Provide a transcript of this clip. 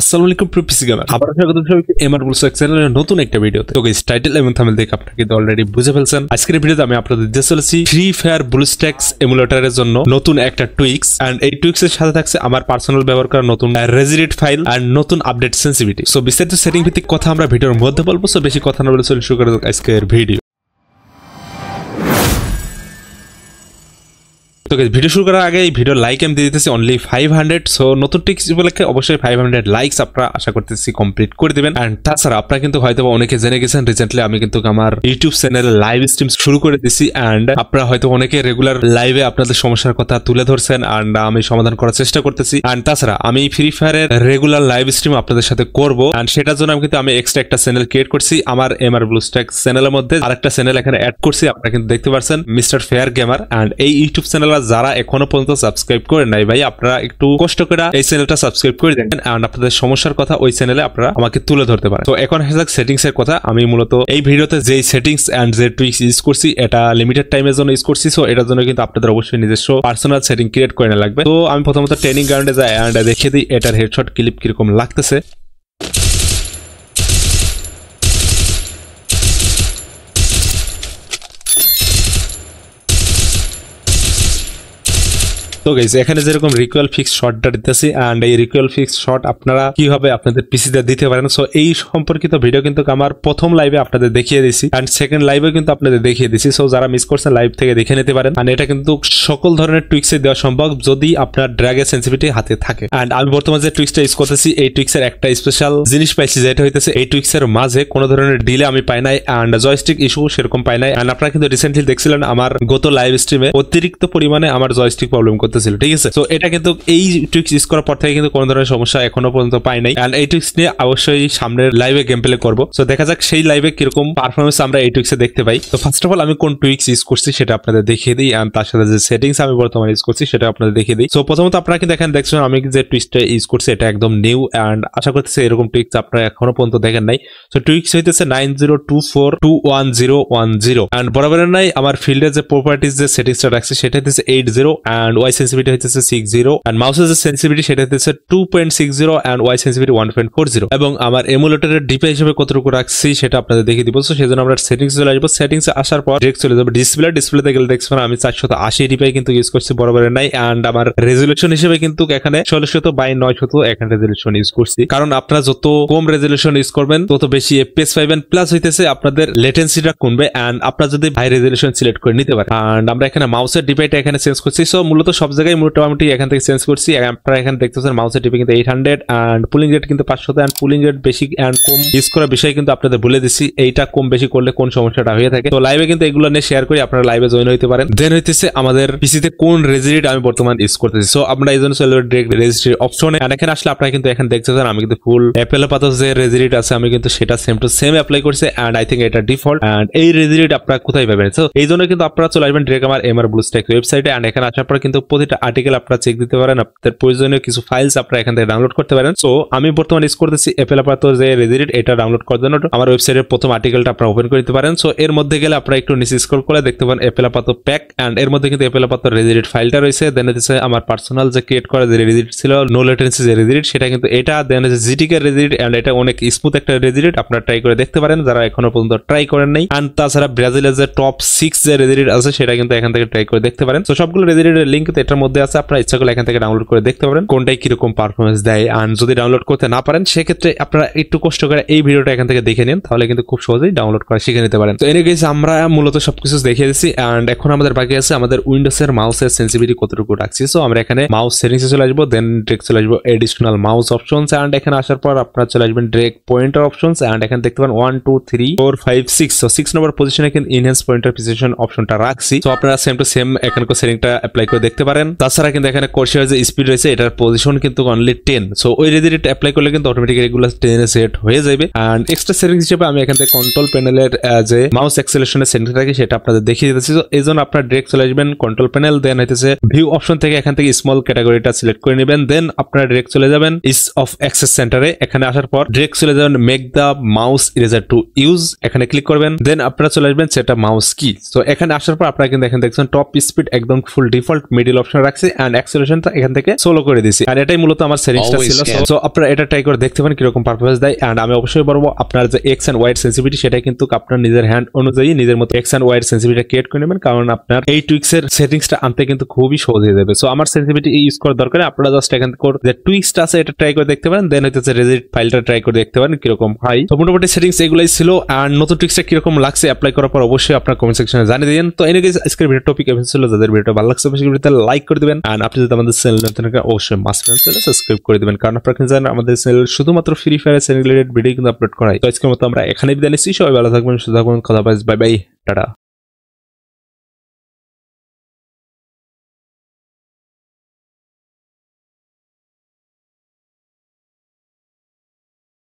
আসসালামু আলাইকুম প্রিপিসি গেমার আবার স্বাগত সবাইকে এমআর বুলস এক্সেলের নতুন একটা ভিডিওতে তো গাইস টাইটেল এবং থাম্বনেল দেখে আপনারা কিন্তু অলরেডি বুঝে ফেলছেন আজকের ভিডিওতে আমি আপনাদের দিতে চলেছি ফ্রি ফায়ার ব্লু ব্লুস্ট্যাক্স এমুলেটরের জন্য নতুন একটা টুইক্স এন্ড এই টুইক্স এর সাথে থাকছে আমার পার্সোনাল ব্যবহার করা নতুন রেজিরেট ফাইল আর নতুন আপডেট সেন্সিটিভিটি সো বিস্তারিত সেটিং ভিত্তিক কথা আমরা ভিডিওর মধ্যে বলবো সো বেশি কথা না বলে চলে শুরু করে আজকের ভিডিও তো ভিডিও শুরু করার আগে এই ভিডিও লাইক আমি দিয়ে দিতেছি অনলি ফাইভ হান্ড্রেড সো নতুন টিক্স উপলক্ষে অবশ্যই ফাইভ হান্ড্রেড লাইকস আপনারা আশা করতেছি কমপ্লিট করে দেবেন অ্যান্ড তাছাড়া আপনারা কিন্তু হয়তো অনেকে জেনে গেছেন রিসেন্টলি আমি কিন্তু আমার ইউটিউব চ্যানেল লাইভ স্ট্রিম শুরু করে দিছি অ্যান্ড আপনারা হয়তো অনেকে রেগুলার লাইভে আপনাদের সমস্যার কথা তুলে ধরছেন অ্যান্ড আমি সমাধান করার চেষ্টা করতেছি অ্যান্ড তাছাড়া আমি ফ্রি ফায়ারের রেগুলার লাইভ স্ট্রিম আপনাদের সাথে করবো অ্যান্ড সেটার জন্য আমি কিন্তু আমি এক্সট্রা একটা চ্যানেল ক্রিয়েট করছি আমার এম আর ব্লু স্ট্যাক চ্যানেলের মধ্যে আরেকটা চ্যানেল এখানে অ্যাড করছি আপনারা কিন্তু দেখতে পাচ্ছেন মিস্টার ফেয়ার গেমার অ্যান্ড এই ইউটিউব চ্যানেল আপনারা যারা এখনো পর্যন্ত সাবস্ক্রাইব করেন নাই ভাই আপনারা একটু কষ্ট করে এই চ্যানেলটা সাবস্ক্রাইব করে দেন এন্ড আপনাদের সমস্যার কথা ওই চ্যানেলে আপনারা আমাকে তুলে ধরতে পারেন তো এখন হ্যাঁ সেটিংস এর কথা আমি মূলত এই ভিডিওতে যে সেটিংস এন্ড যে টুইক্স ইউজ করছি এটা লিমিটেড টাইমের জন্য ইউজ করছি সো এটার জন্য কিন্তু আপনাদের অবশ্যই নিজস্ব পার্সোনাল সেটিং ক্রিয়েট করে লাগবে তো আমি প্রথমত ট্রেনিং গ্রাউন্ডে যাই এন্ড দেখিয়ে দিই এটার হেডশট ক্লিপ কিরকম লাগতেছে তো গাইজ এখানে যেরকম রিকুয়াল ফিক্স শটটা দিতেছি অ্যান্ড এই রিকুয়াল ফিক্স শট আপনারা কিভাবে আপনাদের পিসিতে দিতে পারেন সো এই সম্পর্কিত ভিডিও কিন্তু আমার প্রথম লাইভে আপনাদের দেখিয়ে দিছি অ্যান্ড সেকেন্ড লাইভে কিন্তু আপনাদের দেখিয়ে দিছি সো যারা মিস করছেন লাইভ থেকে দেখে নিতে পারেন অ্যান্ড এটা কিন্তু সকল ধরনের টুইক্সে দেওয়া সম্ভব যদি আপনার ড্রাগের সেন্সিভিটি হাতে থাকে অ্যান্ড আমি বর্তমানে যে টুইক্সটা ইউজ করতেছি এই টুইক্সের একটা স্পেশাল জিনিস পাইছি যেটা হইতেছে এই টুইক্সের মাঝে কোনো ধরনের ডিলে আমি পাই নাই অ্যান্ড জয়স্টিক ইস্যু সেরকম পাই নাই অ্যান্ড আপনারা কিন্তু রিসেন্টলি দেখছিলেন আমার গত লাইভ স্ট্রিমে অতিরিক্ত পরিমাণে আমার জয়স্টিক প্রবলেম করতে করতেছিল ঠিক আছে তো এটা কিন্তু এই ট্রিক্স ইউজ করার পর থেকে কিন্তু কোনো ধরনের সমস্যা এখনো পর্যন্ত পাই নাই এই ট্রিক্স নিয়ে অবশ্যই সামনের লাইভে গেম প্লে করবো তো দেখা যাক সেই লাইভে কিরকম পারফরমেন্স আমরা এই টুইক্সে দেখতে পাই তো ফার্স্ট অফ অল আমি কোন ট্রিক্স ইউজ করছি সেটা আপনাদের দেখিয়ে দিই অ্যান্ড তার সাথে যে সেটিংস আমি বর্তমানে ইউজ করছি সেটা আপনাদের দেখিয়ে দিই তো প্রথমত আপনারা কিন্তু এখানে দেখছেন আমি যে ট্রিক্সটা ইউজ করছি এটা একদম নিউ অ্যান্ড আশা করতেছি এরকম ট্রিক্স আপনারা এখনো পর্যন্ত দেখেন নাই তো ট্রিক্স হইতেছে nine zero two four two one zero one zero and বরাবরের নাই আমার ফিল্ডের যে প্রপার্টিস যে সেটিংসটা রাখছে সেটা হইতেছে eight zero and Y sensitivity হইতেছে সিক্স জিরো অ্যান্ড মাউসের যে সেটা হইতেছে two point six zero and এবং আমার এমুলেটরের ডিভাইস হিসেবে কতটুকু রাখছি সেটা আপনাদের দেখিয়ে দিব সো সেজন্য আমরা সেটিংস চলে আসবো সেটিংস আসার পর ডিরেক্ট চলে যাবো ডিসপ্লে ডিসপ্লেতে গেলে দেখবেন আমি চারশত আশি কিন্তু ইউজ করছি বরাবর নাই অ্যান্ড আমার রেজুলেশন হিসেবে কিন্তু এখানে ষোলোশত বাই নয়শত এখানে রেজুলেশন ইউজ করছি কারণ আপনারা যত কম রেজুলেশন ইউজ করবেন তত বেশি এফপিএস পাইবেন প্লাস হইতেছে আপনাদের লেটেন্সিটা কমবে অ্যান্ড আপনারা যদি হাই রেজুলেশন সিলেক্ট করে নিতে পারেন and আমরা এখানে মাউসের ডিভাইটা এখানে চেঞ্জ করছি সো মূলত সব সব জায়গায় মোটামুটি এখান থেকে চেঞ্জ করছি আপনারা এখানে দেখতেছেন মাউসের টিপে কিন্তু eight hundred and polling rate কিন্তু পাঁচশো অ্যান্ড পুলিং রেট বেশি অ্যান্ড কম ইউজ করা বিষয় কিন্তু আপনাদের বলে দিচ্ছি এইটা কম বেশি করলে কোন সমস্যাটা হয়ে থাকে তো লাইভে কিন্তু এগুলো নিয়ে শেয়ার করি আপনারা লাইভে জয়েন হইতে পারেন দেন হইতেছে আমাদের পিসিতে কোন রেজিডিট আমি বর্তমান ইউজ করতেছি সো আমরা এই জন্য ডিরেক্ট রেজিস্ট্রি অপশনে আর এখানে আসলে আপনারা কিন্তু এখানে দেখতেছেন আমি কিন্তু ফুল অ্যাপেল পাতা যে রেজিডিট আছে আমি কিন্তু সেটা সেম টু সেম অ্যাপ্লাই করছি অ্যান্ড আই থিঙ্ক এটা ডিফল্ট অ্যান্ড এই রেজিডিট আপনারা কোথায় পাবেন সো এই জন্য কিন্তু আপনারা চলে আসবেন ডিরেক্ট আমার এমআর ব্লুস্টেক ওয়েবসাইটে অ্যান্ড এখানে আসার পর কিন্তু প্রতিটা আর্টিকেল আপনারা চেক দিতে পারেন আপনাদের প্রয়োজনীয় কিছু ফাইলস আপনারা এখান থেকে ডাউনলোড করতে পারেন সো আমি বর্তমানে ইউজ করতেছি অ্যাপেল আপাতত যে রেজিডিট এটা ডাউনলোড করার জন্য আমার ওয়েবসাইটের প্রথম আর্টিকেলটা আপনারা ওপেন করতে পারেন সো এর মধ্যে গেলে আপনারা একটু নিচে স্ক্রল করে দেখতে পারেন অ্যাপেল আপাতত প্যাক অ্যান্ড এর মধ্যে কিন্তু অ্যাপেল আপাতত রেজিডিট ফাইলটা রয়েছে দেন হচ্ছে আমার পার্সোনাল যে ক্রিয়েট করা যে রেজিডিট ছিল নো লেটেন্সি যে রেজিডিট সেটা কিন্তু এটা দেন হচ্ছে জিটিকের রেজিডিট অ্যান্ড এটা অনেক স্মুথ একটা রেজিডিট আপনারা ট্রাই করে দেখতে পারেন যারা এখনো পর্যন্ত ট্রাই করেন নাই অ্যান্ড তাছাড়া ব্রাজিলের যে টপ সিক্স যে রেজিডিট আছে সেটা কিন্তু এখান থেকে ট্রাই করে দেখতে পারেন তো সবগুলো রেজিডিটের লিঙ্ক এটার মধ্যে আছে আপনারা ইচ্ছা করলে এখান থেকে ডাউনলোড করে দেখতে পারেন কোনটাই কিরকম পারফরমেন্স দেয় আর যদি ডাউনলোড করতে না পারেন সেক্ষেত্রে আপনারা একটু কষ্ট করে এই ভিডিওটা এখান থেকে দেখে নিন তাহলে কিন্তু খুব সহজেই ডাউনলোড করা শিখে নিতে পারেন তো গেছে আমরা মূলত সবকিছু দেখে দিচ্ছি অ্যান্ড এখন আমাদের বাকি আছে আমাদের মাউস মাউসের সেন্সিভিটি কতটুকু রাখছি সো আমরা এখানে মাউস সেটিংসে চলে আসবো দেন ড্রেক চলে আসবো এডিশনাল মাউস অপশনস অ্যান্ড এখানে আসার পর আপনারা চলে আসবেন ডিরেক্ট পয়েন্টার অপশনস অ্যান্ড এখানে দেখতে পারেন one two three four five six so six number পজিশনে কিন্তু ইনহেন্স পয়েন্টার পজিশন অপশনটা রাখছি তো আপনারা সেম টু সেম এখানকার সেটিংটা অ্যাপ্লাই করে দেখতে পারেন পারেন তাছাড়া কিন্তু এখানে কোর্সের যে স্পিড রয়েছে এটার পজিশন কিন্তু অনলি টেন সো ওই রেজিট অ্যাপ্লাই করলে কিন্তু অটোমেটিক এগুলো টেনে সেট হয়ে যাবে অ্যান্ড এক্সট্রা সেটিংস হিসেবে আমি এখান থেকে কন্ট্রোল প্যানেলের যে মাউস এক্সেলেশনের সেন্টার থাকে সেটা আপনাদের দেখিয়ে দিতেছি এই জন্য আপনার ডিরেক্ট চলে আসবেন কন্ট্রোল প্যানেল দেন হইতেছে ভিউ অপশন থেকে এখান থেকে স্মল ক্যাটাগরিটা সিলেক্ট করে নেবেন দেন আপনারা ডিরেক্ট চলে যাবেন ইস অফ অ্যাক্সেস সেন্টারে এখানে আসার পর ডিরেক্ট চলে যাবেন make the mouse eraser to use এখানে ক্লিক করবেন দেন আপনারা চলে আসবেন সেটা মাউস কি সো এখানে আসার পর আপনারা কিন্তু এখানে দেখছেন টপ স্পিড একদম full default middle option option রাখছি এন্ড অ্যাক্সেলারেশনটা এখান থেকে সোলো করে দিছি আর এটাই মূলত আমার সেটিংসটা ছিল সো আপনারা এটা ট্রাই করে দেখতে পারেন কি রকম পারফরম্যান্স দেয় এন্ড আমি অবশ্যই বলবো আপনার যে এক্স এন্ড ওয়াইড সেন্সিভিটি সেটা কিন্তু আপনার নিজের হ্যান্ড অনুযায়ী নিজের মতো এক্স এন্ড ওয়াইড সেন্সিভিটিটা ক্রিয়েট করে নেবেন কারণ আপনার এই টুইক্স এর সেটিংসটা আনতে কিন্তু খুবই সহজ হয়ে যাবে সো আমার সেন্সিভিটি ইউজ করার দরকার আপনারা জাস্ট এখান থেকে যে টুইক্সটা আছে এটা ট্রাই করে দেখতে পারেন দেন হইতেছে রেজিট ফাইলটা ট্রাই করে দেখতে পারেন কিরকম হয় তো মোটামুটি সেটিংস এগুলাই ছিল আর নতুন টুইক্সটা কিরকম লাগছে অ্যাপ্লাই করার পর অবশ্যই আপনার কমেন্ট সেকশনে জানিয়ে দিন তো এনে আজকের ভিডিও টপিক এসেছিল যাদের ভিডিওটা ভালো লাগছে অবশ্যই ভিডিওতে লাইক করে দেবেন অ্যান্ড আপনি যদি আমাদের চ্যানেল নতুন থাকেন অবশ্যই মাস্ট ফ্রেন্ড চ্যানেল সাবস্ক্রাইব করে দেবেন কারণ আপনারা জানেন আমাদের চ্যানেল শুধুমাত্র Free Fire channel related video কিন্তু আপলোড করাই তো আজকের মতো আমরা এখানে বিদায় নিচ্ছি সবাই ভালো থাকবেন সুস্থ থাকুন কথা বাই বাই টাটা